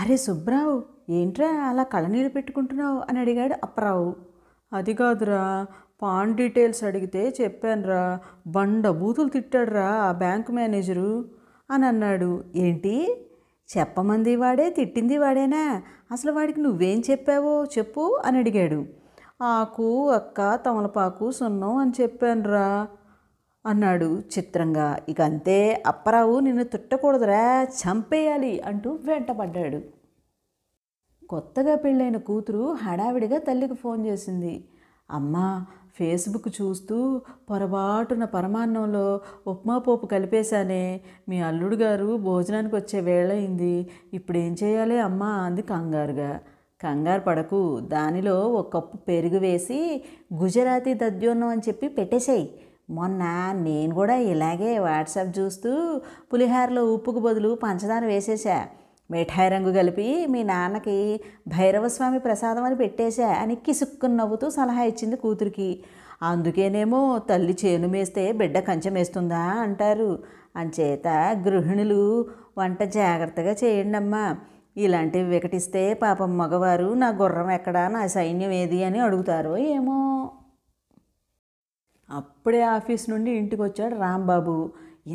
అరే సుబ్బరావు ఏంట్రా అలా కళ్ళనీళ్ళు పెట్టుకుంటున్నావు అని అడిగాడు అప్పరావు అది కాదురా పాన్ డీటెయిల్స్ అడిగితే చెప్పానురా బండ బూతులు తిట్టాడురా ఆ బ్యాంకు మేనేజరు అని అన్నాడు ఏంటి చెప్పమంది వాడే తిట్టింది వాడేనా అసలు వాడికి నువ్వేం చెప్పావో చెప్పు అని అడిగాడు ఆకు అక్క తమలపాకు సున్నం అని చెప్పానురా అన్నాడు చిత్రంగా ఇక అంతే అప్పారావు నిన్ను తుట్టకూడదురా చంపేయాలి అంటూ వెంటపడ్డాడు కొత్తగా పెళ్ళైన కూతురు హడావిడిగా తల్లికి ఫోన్ చేసింది అమ్మా ఫేస్బుక్ చూస్తూ పొరపాటున పరమాన్నంలో ఉప్మా పోపు కలిపేశానే మీ అల్లుడు గారు భోజనానికి వచ్చే వేళయింది ఇప్పుడు ఏం చేయాలి అమ్మా అంది కంగారుగా కంగారు పడకు దానిలో ఒక కప్పు పెరుగు వేసి గుజరాతీ దద్యోన్నం అని చెప్పి పెట్టేశాయి మొన్న నేను కూడా ఇలాగే వాట్సాప్ చూస్తూ పులిహారలో ఉప్పుకు బదులు పంచదార వేసేసా మిఠాయి రంగు కలిపి మీ నాన్నకి భైరవస్వామి ప్రసాదం అని పెట్టేశా అని కిసుక్కుని నవ్వుతూ సలహా ఇచ్చింది కూతురికి అందుకేనేమో తల్లి చేను మేస్తే బిడ్డ వేస్తుందా అంటారు అంచేత గృహిణులు వంట జాగ్రత్తగా చేయండి అమ్మా ఇలాంటివి వికటిస్తే పాపం మగవారు నా గుర్రం ఎక్కడా నా సైన్యం ఏది అని అడుగుతారో ఏమో అప్పుడే ఆఫీస్ నుండి ఇంటికి వచ్చాడు రాంబాబు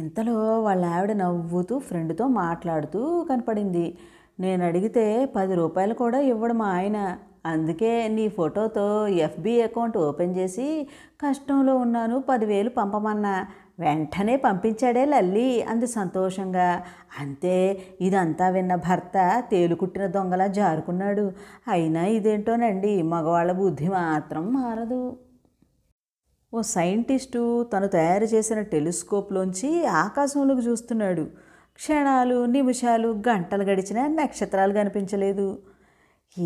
ఇంతలో వాళ్ళ ఆవిడ నవ్వుతూ ఫ్రెండ్తో మాట్లాడుతూ కనపడింది నేను అడిగితే పది రూపాయలు కూడా ఇవ్వడం ఆయన అందుకే నీ ఫోటోతో ఎఫ్బి అకౌంట్ ఓపెన్ చేసి కష్టంలో ఉన్నాను పదివేలు పంపమన్నా వెంటనే పంపించాడే లల్లి అంది సంతోషంగా అంతే ఇదంతా విన్న భర్త తేలుకుట్టిన దొంగలా జారుకున్నాడు అయినా ఇదేంటోనండి మగవాళ్ళ బుద్ధి మాత్రం మారదు ఓ సైంటిస్టు తను తయారు చేసిన టెలిస్కోప్లోంచి ఆకాశంలోకి చూస్తున్నాడు క్షణాలు నిమిషాలు గంటలు గడిచినా నక్షత్రాలు కనిపించలేదు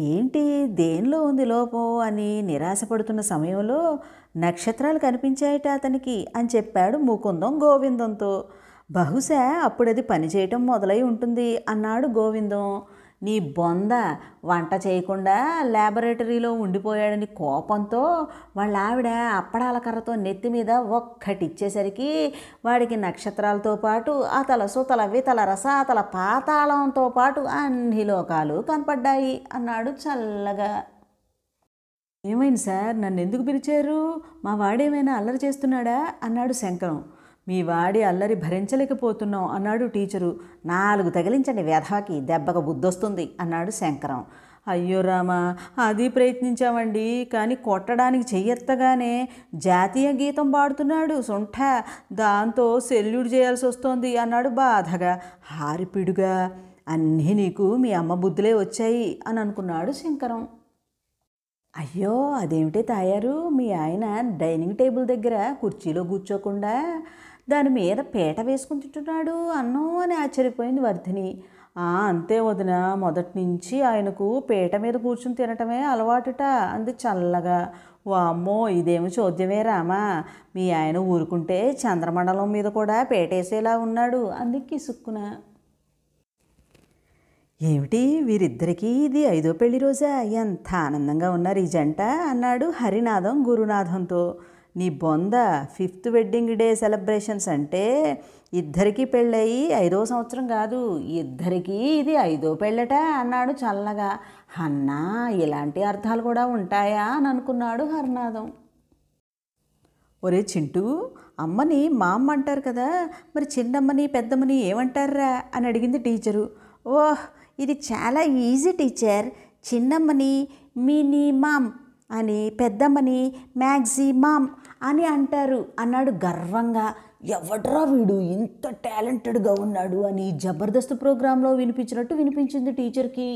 ఏంటి దేనిలో ఉంది లోపం అని నిరాశపడుతున్న సమయంలో నక్షత్రాలు కనిపించాయట అతనికి అని చెప్పాడు ముకుందం గోవిందంతో బహుశా అప్పుడది పనిచేయటం మొదలై ఉంటుంది అన్నాడు గోవిందం నీ బొంద వంట చేయకుండా ల్యాబొరేటరీలో ఉండిపోయాడని కోపంతో వాళ్ళ ఆవిడ అప్పడాల కర్రతో నెత్తి మీద ఒక్కటి ఇచ్చేసరికి వాడికి నక్షత్రాలతో పాటు అతల సుతల వితల రసాతల పాతాళంతో పాటు అన్ని లోకాలు కనపడ్డాయి అన్నాడు చల్లగా ఏమైంది సార్ నన్ను ఎందుకు పిలిచారు మా వాడేమైనా అల్లరి చేస్తున్నాడా అన్నాడు శంకరం మీ వాడి అల్లరి భరించలేకపోతున్నాం అన్నాడు టీచరు నాలుగు తగిలించండి వ్యధాకి దెబ్బకు బుద్ధొస్తుంది అన్నాడు శంకరం అయ్యో రామా అది ప్రయత్నించామండి కానీ కొట్టడానికి చెయ్యెత్తగానే జాతీయ గీతం పాడుతున్నాడు సుంఠ దాంతో సెల్యూట్ చేయాల్సి వస్తోంది అన్నాడు బాధగా హారిపిడుగా అన్నీ నీకు మీ అమ్మ బుద్ధులే వచ్చాయి అని అనుకున్నాడు శంకరం అయ్యో అదేమిటే తాయారు మీ ఆయన డైనింగ్ టేబుల్ దగ్గర కుర్చీలో కూర్చోకుండా దాని మీద పేట వేసుకుని తింటున్నాడు అన్నం అని ఆశ్చర్యపోయింది వర్ధిని అంతే వదిన మొదటి నుంచి ఆయనకు పీట మీద కూర్చుని తినటమే అలవాటుట అంది చల్లగా వామ్మో ఇదేమి చోద్యమే రామా మీ ఆయన ఊరుకుంటే చంద్రమండలం మీద కూడా పేటేసేలా ఉన్నాడు అంది కిసుక్కున ఏమిటి వీరిద్దరికీ ఇది ఐదో పెళ్లి రోజా ఎంత ఆనందంగా ఉన్నారు ఈ జంట అన్నాడు హరినాథం గురునాథంతో నీ బొంద ఫిఫ్త్ వెడ్డింగ్ డే సెలబ్రేషన్స్ అంటే ఇద్దరికీ పెళ్ళయి ఐదో సంవత్సరం కాదు ఇద్దరికీ ఇది ఐదో పెళ్ళట అన్నాడు చల్లగా అన్నా ఇలాంటి అర్థాలు కూడా ఉంటాయా అని అనుకున్నాడు హర్నాదం ఒరే చింటూ అమ్మని మా అమ్మ అంటారు కదా మరి చిన్నమ్మని పెద్దమ్మని ఏమంటారా అని అడిగింది టీచరు ఓహ్ ఇది చాలా ఈజీ టీచర్ చిన్నమ్మని మినిమమ్ అని పెద్దమ్మని మ్యాక్సిమమ్ అని అంటారు అన్నాడు గర్వంగా ఎవడ్రా వీడు ఇంత టాలెంటెడ్గా ఉన్నాడు అని జబర్దస్త్ ప్రోగ్రాంలో వినిపించినట్టు వినిపించింది టీచర్కి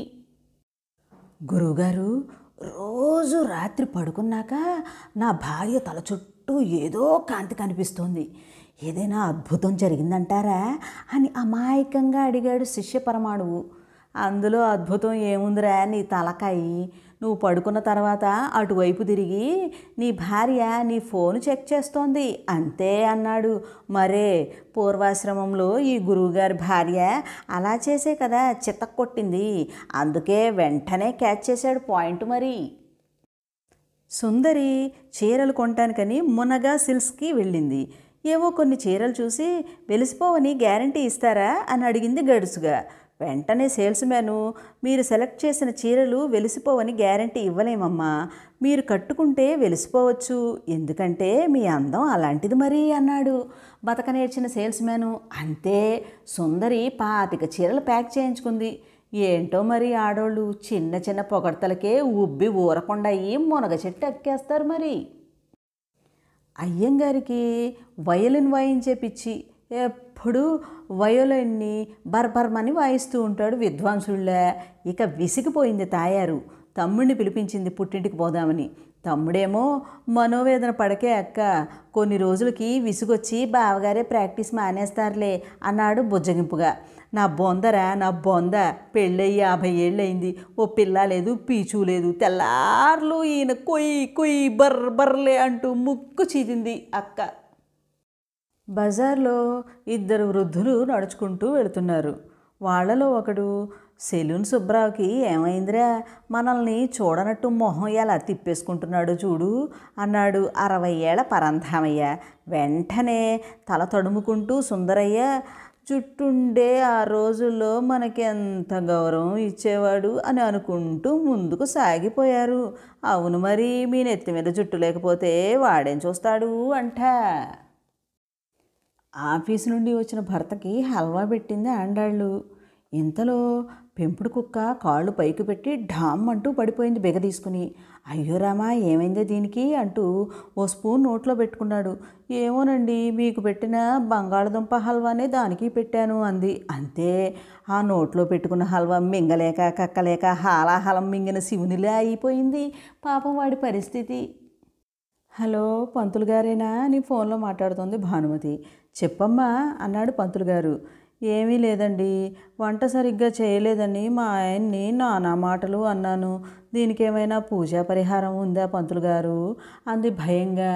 గురువుగారు రోజు రాత్రి పడుకున్నాక నా భార్య తల చుట్టూ ఏదో కాంతి కనిపిస్తోంది ఏదైనా అద్భుతం జరిగిందంటారా అని అమాయకంగా అడిగాడు శిష్య పరమాణువు అందులో అద్భుతం ఏముందిరా నీ తలకాయి నువ్వు పడుకున్న తర్వాత అటువైపు తిరిగి నీ భార్య నీ ఫోన్ చెక్ చేస్తోంది అంతే అన్నాడు మరే పూర్వాశ్రమంలో ఈ గురువుగారి భార్య అలా చేసే కదా చిత్త కొట్టింది అందుకే వెంటనే క్యాచ్ చేశాడు పాయింట్ మరి సుందరి చీరలు కొంటానికని మునగా సిల్స్కి వెళ్ళింది ఏవో కొన్ని చీరలు చూసి వెలిసిపోవని గ్యారంటీ ఇస్తారా అని అడిగింది గడుసుగా వెంటనే సేల్స్ మ్యాను మీరు సెలెక్ట్ చేసిన చీరలు వెలిసిపోవని గ్యారంటీ ఇవ్వలేమమ్మా మీరు కట్టుకుంటే వెలిసిపోవచ్చు ఎందుకంటే మీ అందం అలాంటిది మరి అన్నాడు నేర్చిన సేల్స్ మ్యాను అంతే సుందరి పాతిక చీరలు ప్యాక్ చేయించుకుంది ఏంటో మరి ఆడోళ్ళు చిన్న చిన్న పొగడతలకే ఉబ్బి ఊరకుండా అయ్యి మునగ చెట్టు ఎక్కేస్తారు మరి అయ్యంగారికి వయలిన్ వాయించే పిచ్చి ఎప్పుడు వయోలన్ని బర్బర్మని వాయిస్తూ ఉంటాడు విద్వాంసుళ్ళే ఇక విసిగిపోయింది తాయారు తమ్ముడిని పిలిపించింది పుట్టింటికి పోదామని తమ్ముడేమో మనోవేదన పడకే అక్క కొన్ని రోజులకి విసుగొచ్చి బావగారే ప్రాక్టీస్ మానేస్తారులే అన్నాడు బుజ్జగింపుగా నా బొందరా నా బొంద పెళ్ళయి యాభై ఏళ్ళయింది ఓ పిల్ల లేదు పీచు లేదు తెల్లార్లు ఈయన కొయ్యి కొయ్యి బర్బర్లే అంటూ ముక్కు చీదింది అక్క బజార్లో ఇద్దరు వృద్ధులు నడుచుకుంటూ వెళుతున్నారు వాళ్లలో ఒకడు సెలూన్ శుభ్రావుకి ఏమైందిరా మనల్ని చూడనట్టు మొహం ఎలా తిప్పేసుకుంటున్నాడు చూడు అన్నాడు అరవై ఏళ్ల పరంధామయ్య వెంటనే తల తడుముకుంటూ సుందరయ్య చుట్టుండే ఆ రోజుల్లో మనకి ఎంత గౌరవం ఇచ్చేవాడు అని అనుకుంటూ ముందుకు సాగిపోయారు అవును మరి మీ నెత్తి మీద జుట్టు లేకపోతే వాడేం చూస్తాడు అంట ఆఫీసు నుండి వచ్చిన భర్తకి హల్వా పెట్టింది ఆండాళ్ళు ఇంతలో పెంపుడు కుక్క కాళ్ళు పైకి పెట్టి ఢామ్ అంటూ పడిపోయింది బెగ తీసుకుని అయ్యో రామా ఏమైందో దీనికి అంటూ ఓ స్పూన్ నోట్లో పెట్టుకున్నాడు ఏమోనండి మీకు పెట్టిన బంగాళదుంప హల్వానే దానికి పెట్టాను అంది అంతే ఆ నోట్లో పెట్టుకున్న హల్వా మింగలేక కక్కలేక హాలాహలం మింగిన శివునిలా అయిపోయింది పాపం వాడి పరిస్థితి హలో పంతులు గారేనా అని ఫోన్లో మాట్లాడుతోంది భానుమతి చెప్పమ్మా అన్నాడు పంతులు గారు ఏమీ లేదండి వంట సరిగ్గా చేయలేదని మా ఆయన్ని నానా మాటలు అన్నాను దీనికి ఏమైనా పూజా పరిహారం ఉందా పంతులు గారు అంది భయంగా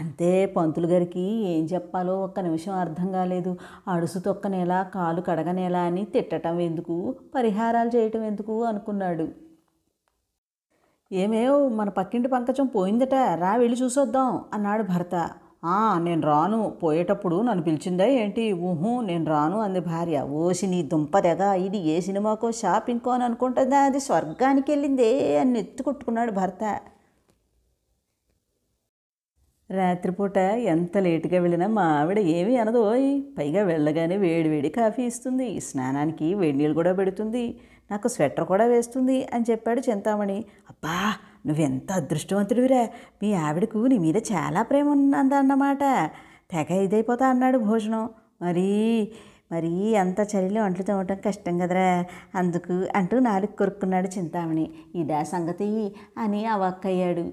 అంతే పంతులు గారికి ఏం చెప్పాలో ఒక్క నిమిషం అర్థం కాలేదు అడుసు తొక్కనేలా కాలు కడగనేలా అని తిట్టడం ఎందుకు పరిహారాలు చేయటం ఎందుకు అనుకున్నాడు ఏమేవ్ మన పక్కింటి పంకజం పోయిందట రా వెళ్ళి చూసొద్దాం అన్నాడు భర్త ఆ నేను రాను పోయేటప్పుడు నన్ను పిలిచిందా ఏంటి ఊహు నేను రాను అంది భార్య ఓసి నీ దుంపదెగ ఇది ఏ సినిమాకో షాపింగ్కో అని అనుకుంటుందా అది స్వర్గానికి వెళ్ళిందే అని ఎత్తుకుట్టుకున్నాడు భర్త రాత్రిపూట ఎంత లేటుగా వెళ్ళినా మా ఆవిడ ఏమీ అనదు పైగా వెళ్ళగానే వేడివేడి కాఫీ ఇస్తుంది స్నానానికి వేడి నీళ్ళు కూడా పెడుతుంది నాకు స్వెటర్ కూడా వేస్తుంది అని చెప్పాడు చింతామణి అబ్బా నువ్వెంత అదృష్టవంతుడివిరా మీ ఆవిడకు నీ మీద చాలా ప్రేమ ఉన్నదన్నమాట తెగ ఇదైపోతా అన్నాడు భోజనం మరీ మరీ అంత చలిలో వంటలు తవ్వటం కష్టం కదరా అందుకు అంటూ నాలుగు కొరుక్కున్నాడు చింతామణి ఇదా సంగతి అని అవక్కయ్యాడు